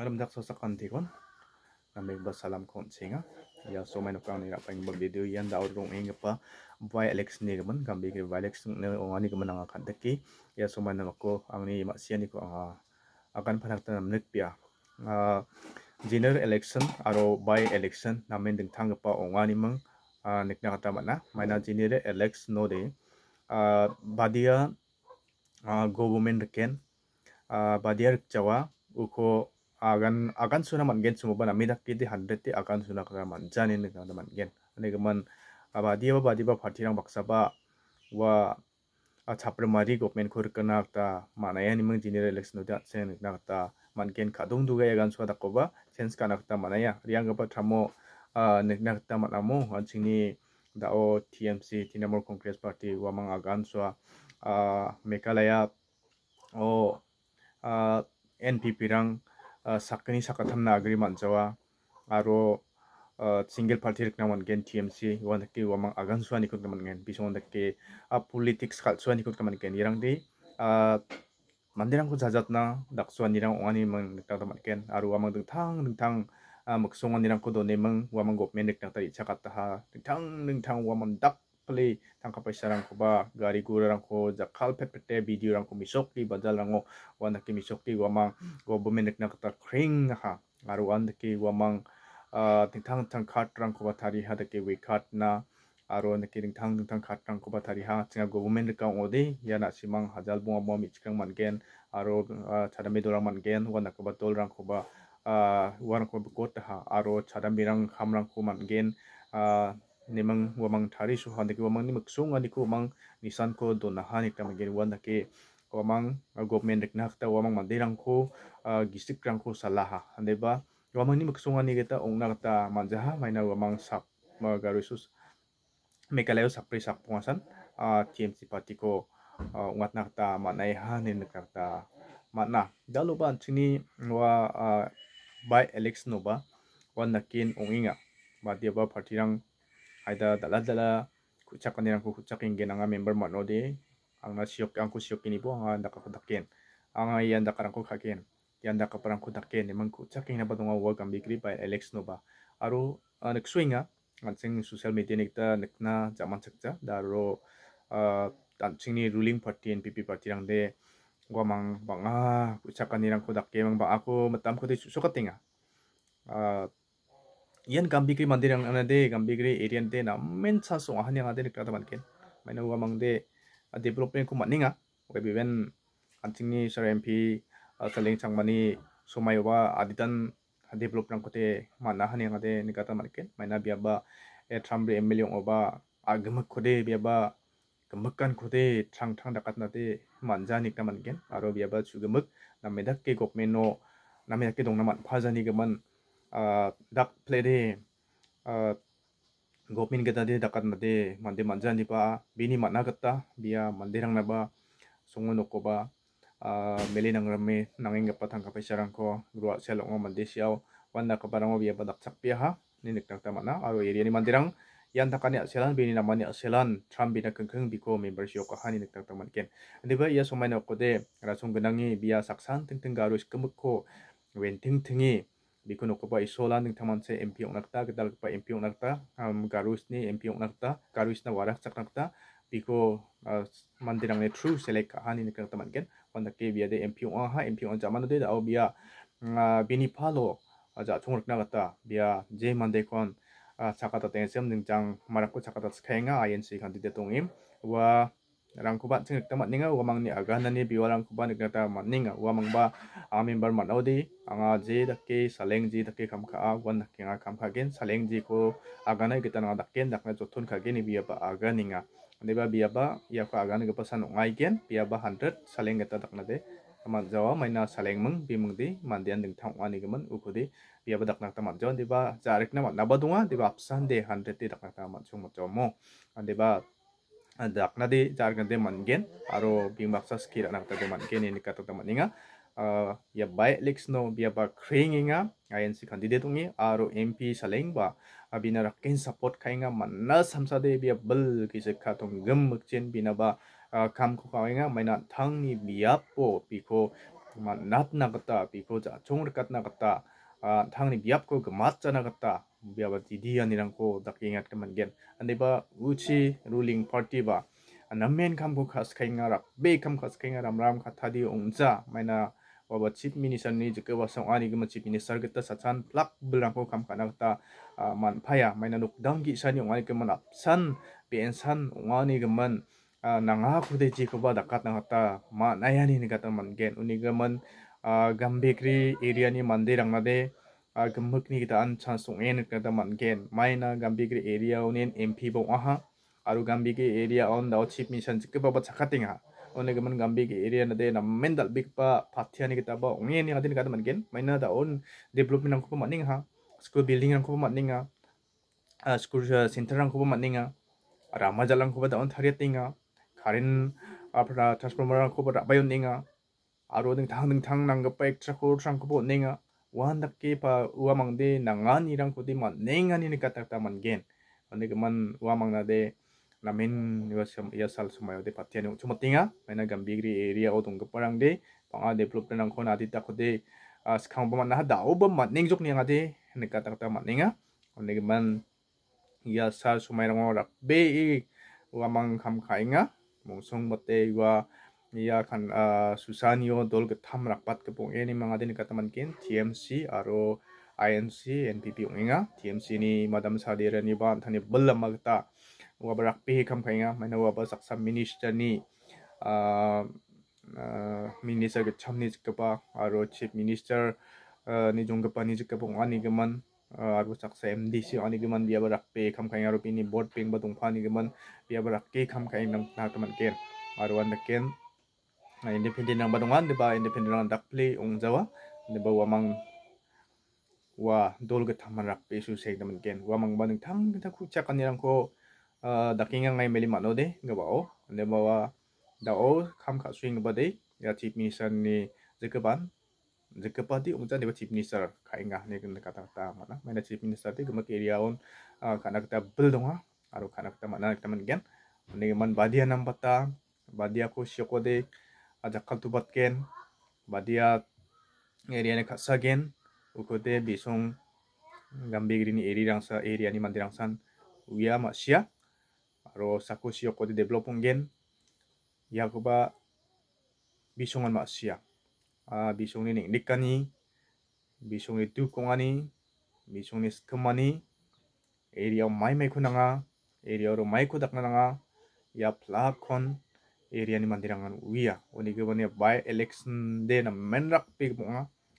alam dak sa kantikon namek ba salam kon singa ya so mai nokang ni rapang ba video yan da urung ing pa boy alex ni gaman Gambi ke boy alex ne ongani gaman ang kan deki ya so mai namako ang ni ma sian ni ko ah, akan panak ta namnek pia ah, general election aro by election namen ding thang pa ongani mang ah, nak kata mana maina general election no de badia government ken badia cawa uko akan akan suna mangen semua bana midak kiti hundred ti akan suna kagak manjan ini kagak mangen ini keman abadi apa abadi apa parti yang baksa ba wa chapre mari government kur kena ta mana ya ni mung general election udah sen nak ta mangen kadung duga ya kan suka tak koba sense kanak ta mana ya riang apa tramo nak ta manamu anjing ni dao TMC Tinamur Congress Party wamang agan swa mekalaya o NPP rang sakani sakatamna agri manjawa aro single party rikna mangen TMC wan ke wamang agan suani kut mangen bisong ke politics kal suani kut mangen irang dei mandirang ku jajatna dak suanirang ongani mang rikna mangen aro wamang dengtang dengtang mksonganirang ku done mang wamang gopmen rikna ta ichakat ha dengtang dengtang wamang dak pali tangka paisa rangko ba gari gura rangko jakal pepete video rangko misokli badal rango wan daki misokli wamang go bumenek nakta kring ha aru wan daki wamang tingtang tang khat rangko ba tari ha daki we khat na aru wan daki tingtang tingtang khat rangko ba tari ha tinga go bumenek kang ode ya na simang hajal bunga bunga michkang mangen aru chadami dorang mangen wan daki ba dol rangko ba wan rangko ba kota ha aru chadami rang ham rangko mangen nimang wamang thari su han ki wamang ni maksung ani ku wamang nisan ko donahan ikta magin wan dake wamang government rek nak ah, ta wamang mandirang ko gisik rang ko salaha ba wamang ni maksung ani geta ongna kata manjaha maina wamang sap magarusus mekalayo sapri a TMC party ko ungat nakta manai hanin nakta mana dalu ban chini wa ah, by alex no ba wan nakin inga ba dia ba party rang aida dala dala kucak yang gen genanga member ang na siok angku siok ini bo anga daka kudaken anga iya daka rangku kaken ian daka parangku daken emang kuchakin na badonga wa gam bikri by alex noba aro nek swinga ngancing sosial media nekta nekna zaman cekca daro ni ruling party npp party rang de gua mang bang banga kuchakan irang kudaken mang bang aku metam kudai susukatinga uh, yan gambikri mandir ang ana de gambikri area de na men sa so han yang ade kada manken maina wa mang de development ko maninga okay biben antingni sir MP kaleng changmani somayowa aditan develop rang kote mana han yang ade ni kada manken maina biaba e thamre MLA oba agmak khode biaba gamukkan khode thang thang dakatna de manja nikna manken aro biaba chugamuk na medak ke gokmeno na medak ke dongna man phajani gaman dak plede gopin kita di dakat mati mande manjan di pa bini mana kata bia mande rang naba sungun oko ba meli nang rame nangeng gapa tangka sarang ko grua selok ngo mande siau wanda kabarang bia badak sapia ha ni nek tak mana aro iri ni mande rang yang takani aselan bini namani aselan tram bina kengkeng biko member sio ka hani nek tak taman ken deba ia somai noko de rasung genangi bia saksan teng teng garus ko wen teng tengi bikuno ko ba isola ning taman se MP onakta gedal pa MP onakta um, garus ni MP onakta garus na warak saknakta biko uh, mandirang ne true select hani ning taman gen wanda ke bia de MP on ha MP on jaman de au bia uh, bini palo aja thongrak na gata bia je mande kon uh, sakata tensem ning jang marakko sakata skhenga INC candidate tongim wa rangkuba sing tamat ninga wa mangni aga nani biwa rangkuba nikna ta ninga wa mangba a member man odi anga je dakke saleng je dakke kha a wan dakke nga kha gen saleng ji ko aga nai kita nga dakken dakna jothun kha gen biya ba aga ninga ba biya ba ya ko aga nga pasan ngai gen biya ba 100 saleng geta dakna de tamat jawa maina saleng mung bimung di mandian ding thang wani uku di biya ba dakna tamat jawa na jarekna dunga nabadunga ba apsan de 100 de dakna tamat chung mat jawa mo ba दाखना दे चार घंटे मनगेन आरो बिंग बक्सा स्की रहना तो मनगेन इन कतो तो मनिंगा या बाय लिक्स नो बिया बा क्रिंग इंगा आई एन सी कैंडिडेट उंगे आरो एम सलेंग बा अभी ना सपोर्ट खाएंगा मन समसा दे बिया बल की खा तुम गम बच्चें बिना बा काम को खाएंगा मैं ना थंग नी बिया पो पीको मन्नत ना कता पीको जा चोंग रकत ना थंग नी बिया को गमात चना कता biaba ti di anirang ko dak ingat kemandian ande ba uci ruling party ba anamen kam ko khas khainga rak be kam khas khainga ram ram kha thadi ongja maina baba chief minister ni jike wa sang ani gma chief minister geta sachan plak belang ko kam kana ta man phaya maina nuk dang gi sani ongani keman apsan be ensan ongani geman nanga khude ji ko ba dakat ta ma nayani ni gata man gen uni geman gambekri area ni mandirang na de a g a m u k ni kita an chan sung en ka da man gen mai na gambi gre area on en mp bo wa ha aru gambi ge area on da chip mission c i k ba ba chakating a one gaman gambi ge area na de na mendal big pa pathya ni kita ba ongen ni adin ka da man gen mai na da on development ang ko man ning ha school building ang ko man ning ha school center ang ko man ning ha ramajal ang ko ba da on thariat ning a karin apra transformer ang ko ba ba yon ning ha aru ding thang ding thang nang ga pa extra ko r a n g ko bo ning ha wan daki pa uwa mang de nangan irang kodi man nengan ini katak ta man gen onde keman uwa mang nade namin iwa sam sal sumayo de pati anu cuma tinga mena gambigri area o ke parang de panga de plup de nangko nadi ta kodi a skang boman naha da man neng jok nianga de ini katak ta man nenga onde keman iya sal sumayo rang be i uwa mang kam kainga mong song bate wa niya kan susan eh, Susanio dol ketam rapat kepung ini iya mengadain kata mungkin TMC aro INC NPP oh, inga TMC ni madam sadira ni ban thani belum magta wa barakpi kam kainga mana wa saksa minister ni eh, eh, minister ke ni kepa aro chief minister ni jong kepa ni kepa ani geman aro saksa MDC ani geman bia barakpi kam kainga aro pini board ping ba dongpa ni geman bia barakki kam kainga na teman ken aro anda ken Nah, independent ang badungan di ba independent ang dakpli ung jawa di ba wamang wa dol ga thaman rak pe su sek daman ken wamang banung thang kita khu cha kanirang ko eh, daking ngai meli mano de ga ba o di ba wa da o kham swing ba de ya chief minister ni jekeban jekepa di ong ja di ba chief minister khai nga ne ken kata ta mana mana chief minister de gama area on kana kata bel donga aru kana kita mana kata man ken ne man badia nam bata badia ko syoko de ajakal tu tubat ken badia area ne khasa gen ukote bisung gambigri ni eri rangsa area ni mandi rangsan uya masia aro sako sio kote develop gen yakoba ma masia a bisung ni nikani bisung ni tu kongani bisung ni skemani area mai mai kunanga area ro mai kudak nanga ya plakon area ni mandirangan, wia ya, oni ke bani ya, by election de na men rak pe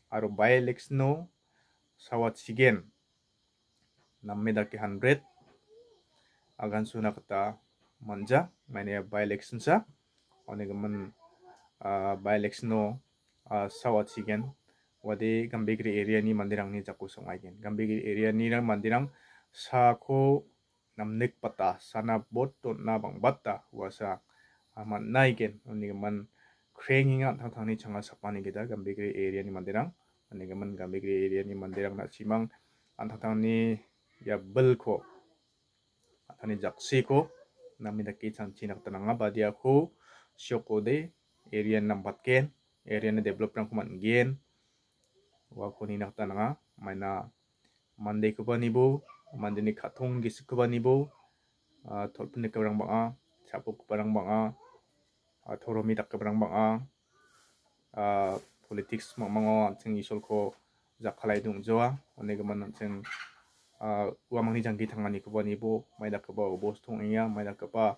aro by election no sawat sigen nam me ke hundred agan suna kata manja mane ya by election sa oni ke man by election no sawat sigen wade gambigri area ni mandirang ni jaku sungai gen area ni rang mandirang sa ko Nik pata sana bot to na bang bata wasa aman naigen oniga man krenginga tangtangni changa sapani gita gambigri area ni mandirang oniga man gambigri area ni mandirang, na simang ni ya belko atani jaksi ko nami daki chanchi nak tananga badia ko syoko de area nambat ken area na develop rang kuman gen wa ko ni nak tananga maina mande ko banibo mande ni khatong gis ko banibo tolpne ko rang ba chapu ku parang bang a thoro mi dak barang parang bang a politics mang mango cheng isol ko jakhalai dung joa one ge man cheng uamang ni jangki tangani ko ni bo mai dak ba bo tong iya mai dak pa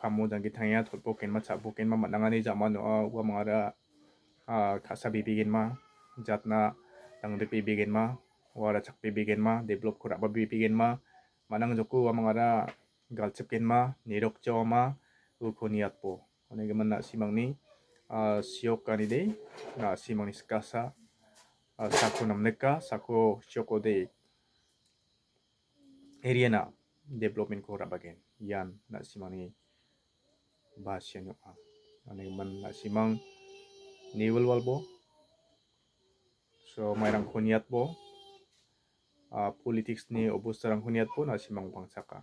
khamo jangki tol thorpo ken ma chapu ken ma manangani jama no uamang ara kasa bibi gen ma jatna dangdek bibi gen ma ada cak bibi gen ma develop kurak bibi gen ma manang joku uamang ada Gal galchepken ma nirok chawa ma po. ukhoni atpo onege man nasimangni siokani dei ni skasa sako namneka sako sioko dei area na development ko rabagen yan na simang ni bahasian yo a na man nasimang wal bo so mairang khoniat bo politics ni obostarang pun asimang nasimang bangsaka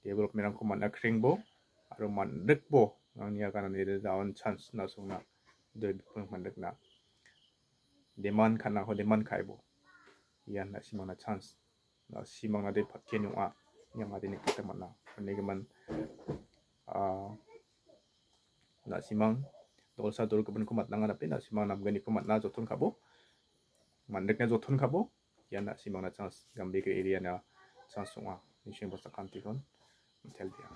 develop merang ko man akreng bo aro man dek bo ang niya kanan ida daon chance na sung na do pung man dek na demand kana ho demand kai ah, bo iyan na simang na chance na simang na de patien yung a yang ada ni na mana ni man ah na simang dol sa dol kepen kumat nang tapi na simang na gani kumat na jotun kabo mandek na jotun kabo iyan na simang na chance gambe ke area na chance sunga ni shen bosta kantikon Hasta